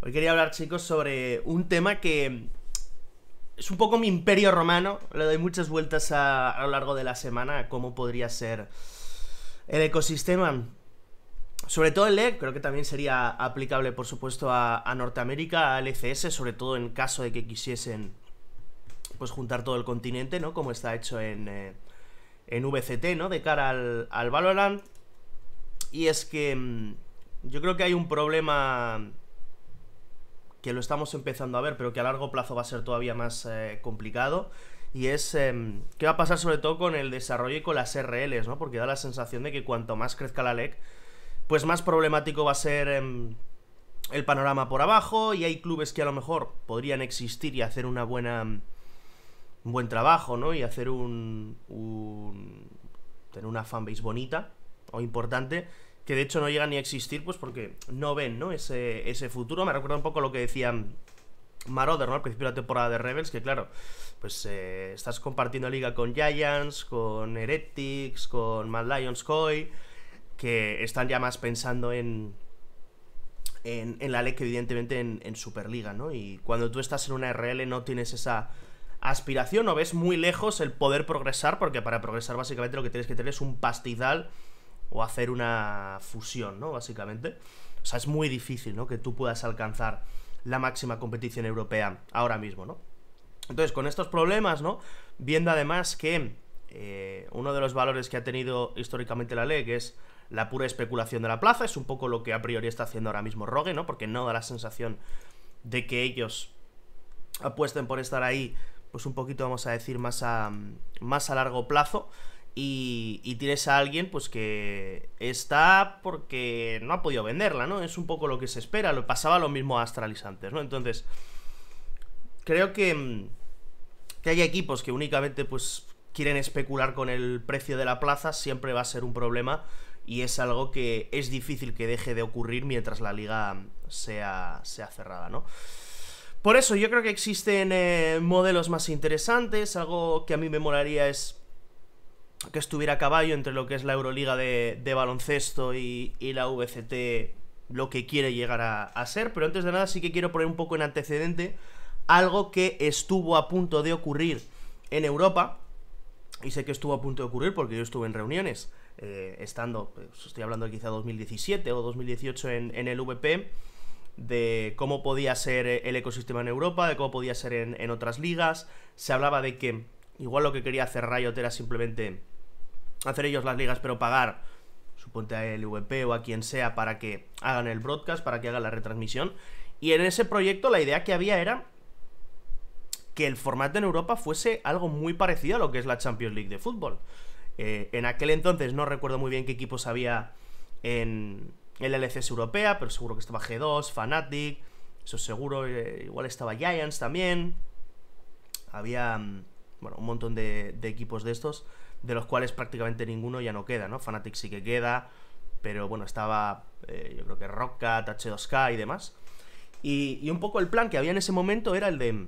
Hoy quería hablar, chicos, sobre un tema que es un poco mi imperio romano. Le doy muchas vueltas a, lo largo de la semana a cómo podría ser el ecosistema. Sobre todo el LED, creo que también sería aplicable, por supuesto, a, Norteamérica, al ECS, sobre todo en caso de que quisiesen pues juntar todo el continente, ¿no? Como está hecho en, eh, en VCT, ¿no? De cara al Valorant. Y es que mm, yo creo que hay un problema que lo estamos empezando a ver, pero que a largo plazo va a ser todavía más eh, complicado. Y es em, qué va a pasar sobre todo con el desarrollo y con las RLs, ¿no? Porque da la sensación de que cuanto más crezca la LEC, pues más problemático va a ser em, el panorama por abajo. Y hay clubes que a lo mejor podrían existir y hacer una buena. Em, un buen trabajo, ¿no? Y hacer un. un tener una fanbase bonita o importante que de hecho no llegan ni a existir, pues porque no ven, ¿no? Ese, ese futuro. Me recuerda un poco lo que decían Marauder, ¿no? Al principio de la temporada de Rebels, que claro, pues eh, estás compartiendo liga con Giants, con Heretics, con Mad Lions Koi, que están ya más pensando en, en, la ley que evidentemente en, en, Superliga, ¿no? Y cuando tú estás en una RL no tienes esa aspiración no ves muy lejos el poder progresar, porque para progresar básicamente lo que tienes que tener es un pastizal o hacer una fusión, ¿no? Básicamente. O sea, es muy difícil, ¿no? Que tú puedas alcanzar la máxima competición europea ahora mismo, ¿no? Entonces, con estos problemas, ¿no? Viendo además que eh, uno de los valores que ha tenido históricamente la que es la pura especulación de la plaza, es un poco lo que a priori está haciendo ahora mismo Rogue, ¿no? Porque no da la sensación de que ellos apuesten por estar ahí, pues un poquito, vamos a decir, más a, más a largo plazo. Y, tienes a alguien pues que está porque no ha podido venderla, ¿no? Es un poco lo que se espera, lo pasaba lo mismo a Astralis antes, ¿no? Entonces, creo que, mm, que hay equipos que únicamente pues quieren especular con el precio de la plaza, siempre va a ser un problema y es algo que es difícil que deje de ocurrir mientras la liga sea, sea cerrada, ¿no? Por eso yo creo que existen eh, modelos más interesantes, algo que a mí me molaría es que estuviera a caballo entre lo que es la Euroliga de, baloncesto y, la VCT, lo que quiere llegar a, ser. Pero antes de nada sí que quiero poner un poco en antecedente algo que estuvo a punto de ocurrir en Europa. Y sé que estuvo a punto de ocurrir porque yo estuve en reuniones, eh, estando, pues, estoy hablando quizá 2017 o 2018 en, el VP, de cómo podía ser el ecosistema en Europa, de cómo podía ser en otras ligas. Se hablaba de que Igual lo que quería hacer Riot era simplemente hacer ellos las ligas, pero pagar, suponte a LVP o a quien sea, para que hagan el broadcast, para que hagan la retransmisión. Y en ese proyecto la idea que había era que el formato en Europa fuese algo muy parecido a lo que es la Champions League de fútbol. Eh, en aquel entonces no recuerdo muy bien qué equipos había en, el LCS europea, pero seguro que estaba G2, Fnatic, eso seguro, eh, igual estaba Giants también. Había... Mm, bueno, un montón de, equipos de estos, de los cuales prácticamente ninguno ya no queda, ¿no? Fnatic sí que queda, pero bueno, estaba eh, yo creo que Roca, H2K y demás. Y, un poco el plan que había en ese momento era el de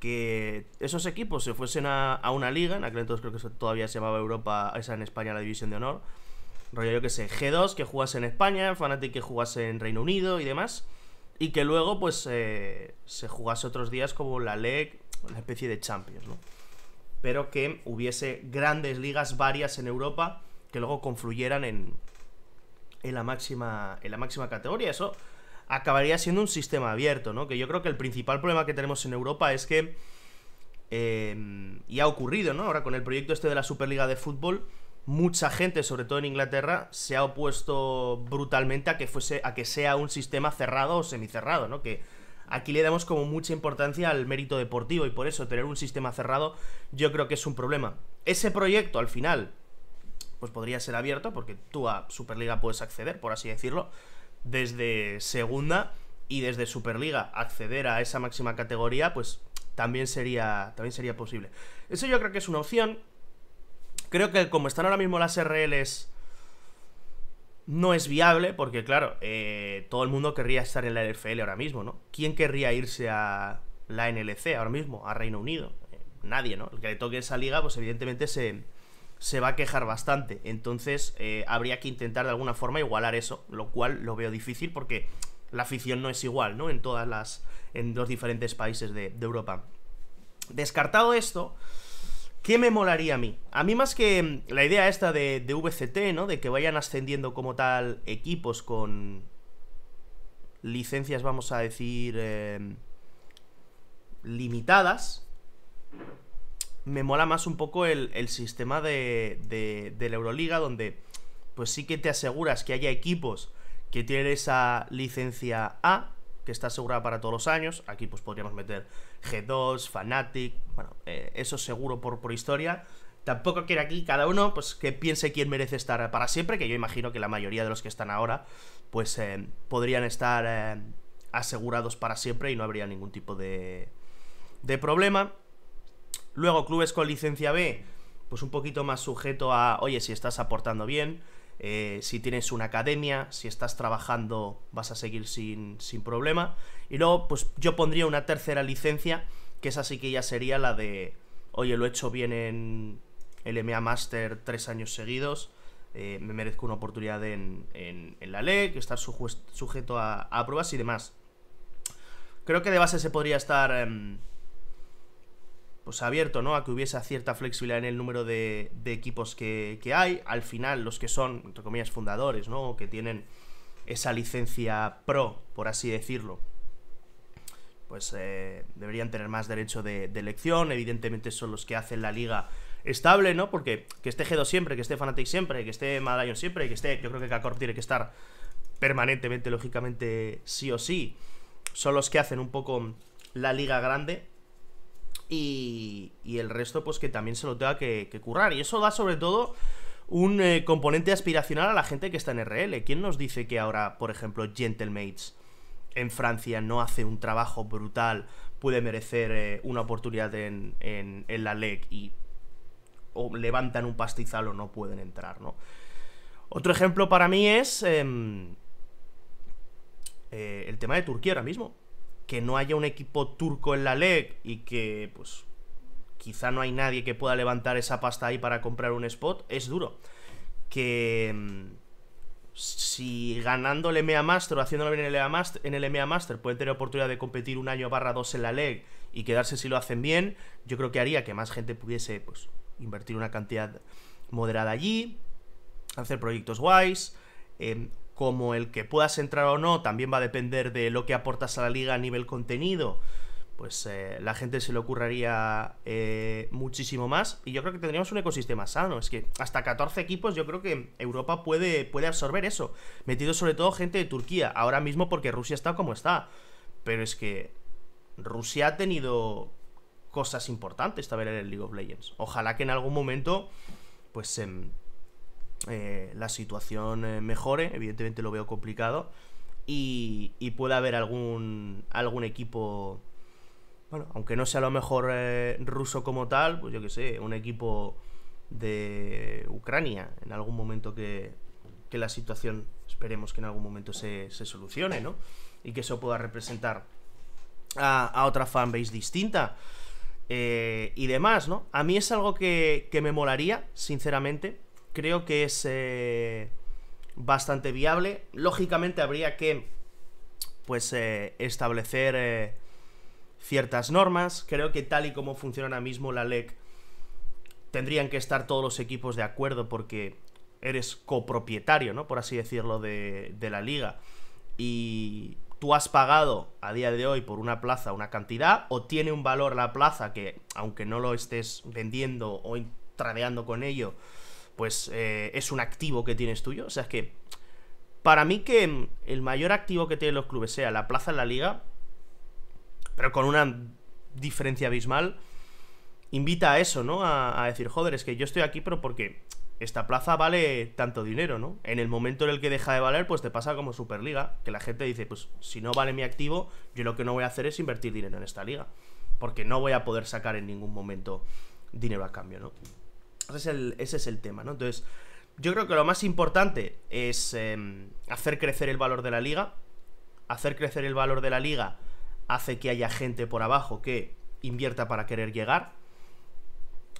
que esos equipos se fuesen a, una liga, en aquel entonces creo que todavía se llamaba Europa, esa en España la División de Honor, rollo yo que sé, G2 que jugase en España, Fnatic que jugase en Reino Unido y demás, y que luego pues eh, se jugase otros días como la LEC, una especie de Champions, ¿no? Pero que hubiese grandes ligas varias en Europa que luego confluyeran en, la, máxima, en la máxima categoría. Eso acabaría siendo un sistema abierto, ¿no? Que yo creo que el principal problema que tenemos en Europa es que, em, y ha ocurrido, ¿no? Ahora con el proyecto este de la Superliga de Fútbol, mucha gente, sobre todo en Inglaterra, se ha opuesto brutalmente a que fuese, a que sea un sistema cerrado o semicerrado, ¿no? Que aquí le damos como mucha importancia al mérito deportivo y por eso tener un sistema cerrado yo creo que es un problema. Ese proyecto al final pues podría ser abierto porque tú a Superliga puedes acceder, por así decirlo, desde segunda y desde Superliga acceder a esa máxima categoría pues también sería, también sería posible. Eso yo creo que es una opción. Creo que como están ahora mismo las RLs no es viable porque, claro, eh, todo el mundo querría estar en la NFL ahora mismo, ¿no? ¿Quién querría irse a la NLC ahora mismo, a Reino Unido? Eh, nadie, ¿no? El que le toque esa liga, pues evidentemente se, se va a quejar bastante. Entonces, eh, habría que intentar de alguna forma igualar eso, lo cual lo veo difícil porque la afición no es igual, ¿no? En todas las. en los diferentes países de Europa. Descartado esto, ¿Qué me molaría a mí? A mí más que mm, la idea esta de, VCT, ¿no? De que vayan ascendiendo como tal equipos con licencias, vamos a decir, em, limitadas. Me mola más un poco el, sistema de, de la Euroliga, donde pues sí que te aseguras que haya equipos que tienen esa licencia A que está asegurada para todos los años. Aquí pues podríamos meter G2, Fnatic, bueno, eh, eso seguro por, por historia. Tampoco quiere aquí cada uno pues que piense quién merece estar para siempre, que yo imagino que la mayoría de los que están ahora pues eh, podrían estar eh, asegurados para siempre y no habría ningún tipo de, de problema. Luego clubes con licencia B, pues un poquito más sujeto a, oye, si estás aportando bien, eh, si tienes una academia, si estás trabajando vas a seguir sin, problema. Y luego, pues yo pondría una tercera licencia, que esa sí que ya sería la de, oye, lo he hecho bien en LMA Master tres años seguidos, eh, me merezco una oportunidad en, la ley, que estar sujeto a, pruebas y demás. Creo que de base se podría estar... Em, pues abierto, ¿no? A que hubiese cierta flexibilidad en el número de, equipos que, hay. Al final, los que son, entre comillas, fundadores, ¿no? O que tienen esa licencia pro, por así decirlo, pues eh, deberían tener más derecho de, elección. Evidentemente son los que hacen la liga estable, ¿no? Porque que esté G2 siempre, que esté Fnatic siempre, que esté Medallion siempre, que esté... Yo creo que kakor tiene que estar permanentemente, lógicamente, sí o sí. Son los que hacen un poco la liga grande y, el resto pues que también se lo tenga que, currar. Y eso da sobre todo un eh, componente aspiracional a la gente que está en RL. ¿Quién nos dice que ahora, por ejemplo, Gentlemates en Francia no hace un trabajo brutal, puede merecer eh, una oportunidad en, la LEC y o levantan un pastizal o no pueden entrar, ¿no? Otro ejemplo para mí es em, eh, el tema de Turquía ahora mismo que no haya un equipo turco en la LEG y que pues quizá no hay nadie que pueda levantar esa pasta ahí para comprar un spot, es duro. Que mm, si ganando el EMEA Master o haciéndolo bien en el EMEA Master, en el tener oportunidad de competir un año barra dos en la LEG y quedarse si lo hacen bien, yo creo que haría que más gente pudiese pues, invertir una cantidad moderada allí, hacer proyectos guays. Eh, como el que puedas entrar o no, también va a depender de lo que aportas a la liga a nivel contenido, pues eh, la gente se le ocurriría eh, muchísimo más. Y yo creo que tendríamos un ecosistema sano. Es que hasta 14 equipos yo creo que Europa puede, puede absorber eso. Metido sobre todo gente de Turquía, ahora mismo porque Rusia está como está. Pero es que Rusia ha tenido cosas importantes también en el League of Legends. Ojalá que en algún momento pues... Em, eh, la situación eh, mejore, evidentemente lo veo complicado, y, y pueda haber algún, algún equipo, bueno, aunque no sea lo mejor eh, ruso como tal, pues yo que sé, un equipo de Ucrania en algún momento que, que la situación, esperemos que en algún momento se, solucione, ¿no? Y que eso pueda representar a, a otra fanbase distinta. y demás, ¿no? A mí es algo que, que me molaría, sinceramente, creo que es eh, bastante viable. Lógicamente habría que, pues, eh, establecer eh, ciertas normas. Creo que tal y como funciona ahora mismo la LEC, tendrían que estar todos los equipos de acuerdo porque eres copropietario, ¿no? Por así decirlo, de, de la liga. Y tú has pagado a día de hoy por una plaza una cantidad o tiene un valor la plaza que, aunque no lo estés vendiendo o tradeando con ello, pues eh, es un activo que tienes tuyo. O sea, es que para mí que el mayor activo que tienen los clubes sea la plaza en la liga, pero con una diferencia abismal, invita a eso, ¿no? A, a decir, joder, es que yo estoy aquí, pero porque esta plaza vale tanto dinero, ¿no? En el momento en el que deja de valer, pues te pasa como Superliga, que la gente dice, pues si no vale mi activo, yo lo que no voy a hacer es invertir dinero en esta liga, porque no voy a poder sacar en ningún momento dinero a cambio, ¿no? Ese es el, tema, ¿no? Entonces, yo creo que lo más importante es em, hacer crecer el valor de la liga. Hacer crecer el valor de la liga hace que haya gente por abajo que invierta para querer llegar.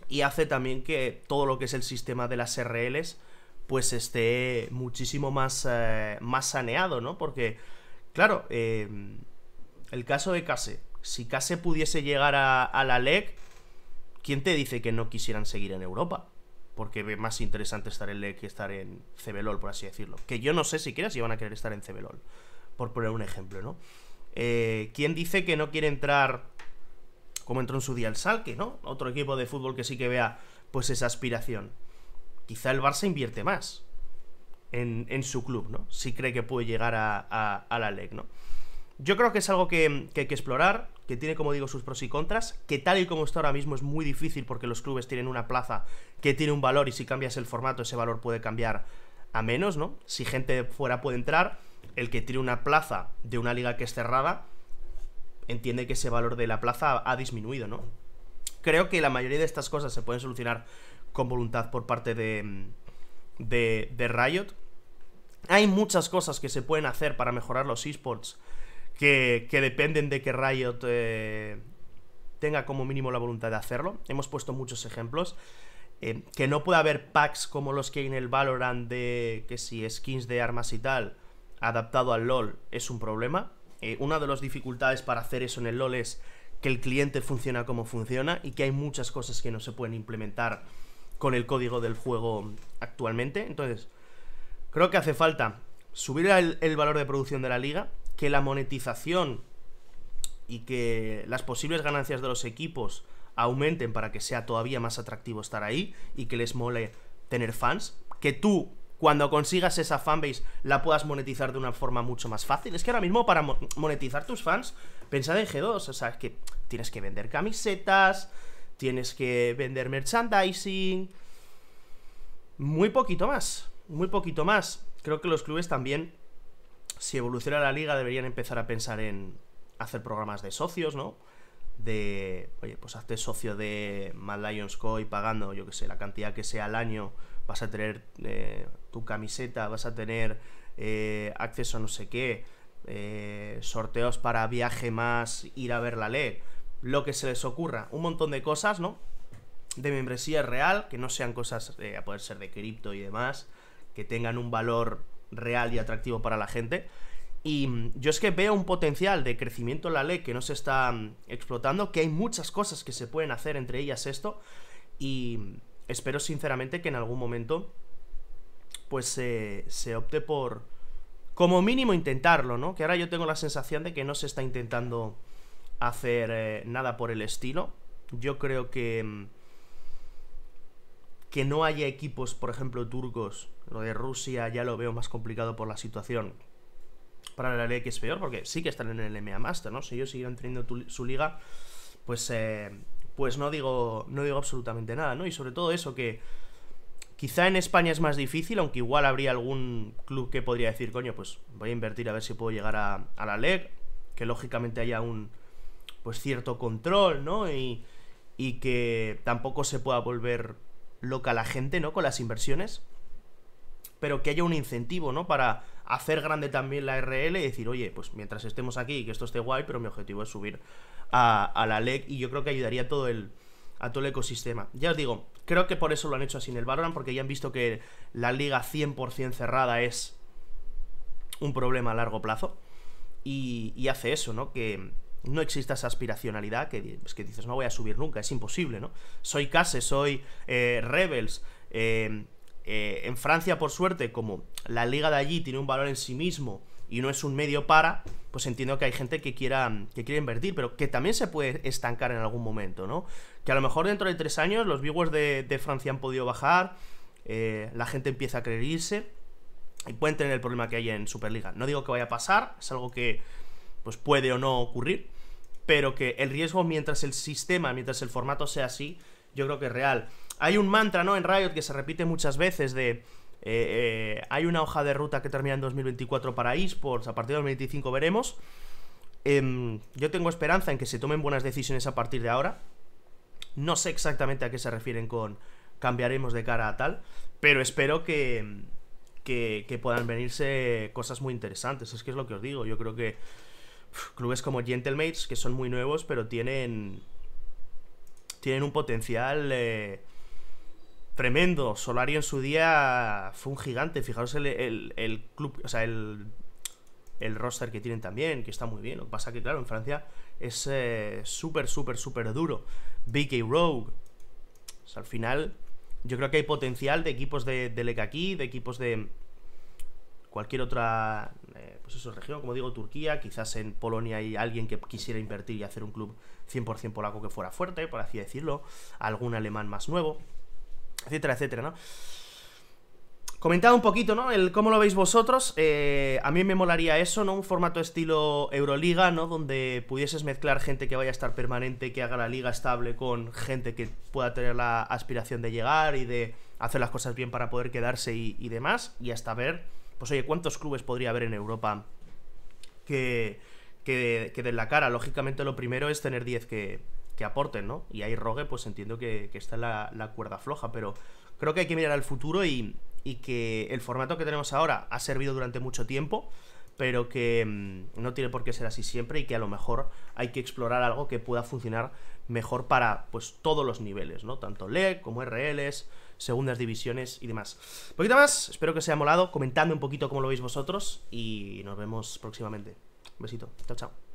Y hace también que todo lo que es el sistema de las RLs pues esté muchísimo más, eh, más saneado, ¿no? Porque, claro, em, el caso de Case. Si Case pudiese llegar a, a la LEC ¿quién te dice que no quisieran seguir en Europa? Porque es más interesante estar en LEC que estar en Cebelol, por así decirlo. Que yo no sé si quieras si van a querer estar en Cebelol, por poner un ejemplo, ¿no? Eh, ¿Quién dice que no quiere entrar como entró en su día el Salque, ¿no? Otro equipo de fútbol que sí que vea pues esa aspiración. Quizá el Barça invierte más en, su club, ¿no? Si cree que puede llegar a, a la LEC, ¿no? Yo creo que es algo que, hay que explorar, que tiene, como digo, sus pros y contras, que tal y como está ahora mismo es muy difícil porque los clubes tienen una plaza que tiene un valor y si cambias el formato ese valor puede cambiar a menos, ¿no? Si gente fuera puede entrar, el que tiene una plaza de una liga que es cerrada entiende que ese valor de la plaza ha disminuido, ¿no? Creo que la mayoría de estas cosas se pueden solucionar con voluntad por parte de, de Riot. Hay muchas cosas que se pueden hacer para mejorar los esports que, dependen de que Riot eh, tenga como mínimo la voluntad de hacerlo. Hemos puesto muchos ejemplos. Eh, que no pueda haber packs como los que hay en el Valorant de que si skins de armas y tal adaptado al LOL es un problema. Eh, una de las dificultades para hacer eso en el LOL es que el cliente funciona como funciona y que hay muchas cosas que no se pueden implementar con el código del juego actualmente. Entonces, creo que hace falta subir el valor de producción de la liga, que la monetización y que las posibles ganancias de los equipos aumenten para que sea todavía más atractivo estar ahí y que les mole tener fans, que tú cuando consigas esa fanbase la puedas monetizar de una forma mucho más fácil. Es que ahora mismo para monetizar tus fans, pensad en G2, o sea, es que tienes que vender camisetas, tienes que vender merchandising, muy poquito más, muy poquito más. Creo que los clubes también si evoluciona la liga, deberían empezar a pensar en hacer programas de socios, ¿no? De, oye, pues hazte socio de Mad Lions Co. y pagando, yo que sé, la cantidad que sea al año, vas a tener eh, tu camiseta, vas a tener eh, acceso a no sé qué, eh, sorteos para viaje más, ir a ver la ley, lo que se les ocurra, un montón de cosas, ¿no? De membresía real, que no sean cosas, a poder ser de cripto y demás, que tengan un valor real y atractivo para la gente. Y mm, yo es que veo un potencial de crecimiento en la ley que no se está mm, explotando, que hay muchas cosas que se pueden hacer, entre ellas esto, y mm, espero sinceramente que en algún momento pues se opte por como mínimo intentarlo, ¿no? Que ahora yo tengo la sensación de que no se está intentando hacer eh, nada por el estilo. Yo creo que que no haya equipos, por ejemplo, turcos. Lo de Rusia ya lo veo más complicado por la situación. Para la ley es peor, porque sí que están en el MA Master, ¿no? Si ellos siguieran teniendo su liga, pues, eh, pues no, digo, no digo absolutamente nada, ¿no? Y sobre todo eso que... Quizá en España es más difícil, aunque igual habría algún club que podría decir, coño, pues voy a invertir a ver si puedo llegar a, la LEG, que lógicamente haya un pues cierto control, ¿no? Y, y que tampoco se pueda volver loca la gente, ¿no? Con las inversiones. Pero que haya un incentivo, ¿no? Para hacer grande también la RL y decir, oye, pues mientras estemos aquí, que esto esté guay, pero mi objetivo es subir a, la LEC y yo creo que ayudaría a todo el, a todo el ecosistema. Ya os digo, creo que por eso lo han hecho así en el Valorant, porque ya han visto que la liga 100% cerrada es un problema a largo plazo. Y, y hace eso, ¿no? Que, no existe esa aspiracionalidad que, pues que dices, no voy a subir nunca, es imposible, ¿no? Soy Case, soy eh, Rebels. Em, eh, en Francia, por suerte, como la liga de allí tiene un valor en sí mismo y no es un medio para, pues entiendo que hay gente que quiera, que invertir, pero que también se puede estancar en algún momento, ¿no? Que a lo mejor dentro de tres años los viewers de, de Francia han podido bajar, eh, la gente empieza a creerse y pueden tener el problema que hay en Superliga. No digo que vaya a pasar, es algo que pues puede o no ocurrir, pero que el riesgo mientras el sistema, mientras el formato sea así, yo creo que es real. Hay un mantra, ¿no? En Riot que se repite muchas veces de... Eh, eh, hay una hoja de ruta que termina en 2024 para esports, a partir de 2025 veremos. Em, yo tengo esperanza en que se tomen buenas decisiones a partir de ahora. No sé exactamente a qué se refieren con cambiaremos de cara a tal, pero espero que, que, que puedan venirse cosas muy interesantes. Es que es lo que os digo, yo creo que clubes como Gentlemates, que son muy nuevos, pero tienen, tienen un potencial eh, tremendo. Solari en su día fue un gigante. Fijaros el, club, o sea, el, el, roster que tienen también, que está muy bien. Lo que pasa que, claro, en Francia es eh, súper, súper, súper duro. BK Rogue. O sea, al final, yo creo que hay potencial de equipos de, de aquí, de equipos de, cualquier otra eh, pues eso, región, como digo, Turquía, quizás en Polonia hay alguien que quisiera invertir y hacer un club 100% polaco que fuera fuerte, por así decirlo, algún alemán más nuevo, etcétera, etcétera, ¿no? Comentad un poquito, ¿no? El cómo lo veis vosotros. Eh, a mí me molaría eso, ¿no? Un formato estilo Euroliga, ¿no? Donde pudieses mezclar gente que vaya a estar permanente, que haga la liga estable con gente que pueda tener la aspiración de llegar y de hacer las cosas bien para poder quedarse y demás. Y hasta ver pues oye, ¿cuántos clubes podría haber en Europa que, que, la cara? Lógicamente lo primero es tener 10 que, que aporten, ¿no? Y ahí Rogue, pues entiendo que, que está la, la, cuerda floja, pero creo que hay que mirar al futuro y, y que el formato que tenemos ahora ha servido durante mucho tiempo pero que mm, no tiene por qué ser así siempre y que a lo mejor hay que explorar algo que pueda funcionar mejor para pues todos los niveles, ¿no? Tanto LEG como RLs, segundas divisiones y demás. Un poquito más, espero que os haya molado, comentadme un poquito cómo lo veis vosotros y nos vemos próximamente. Un besito, chao, chao.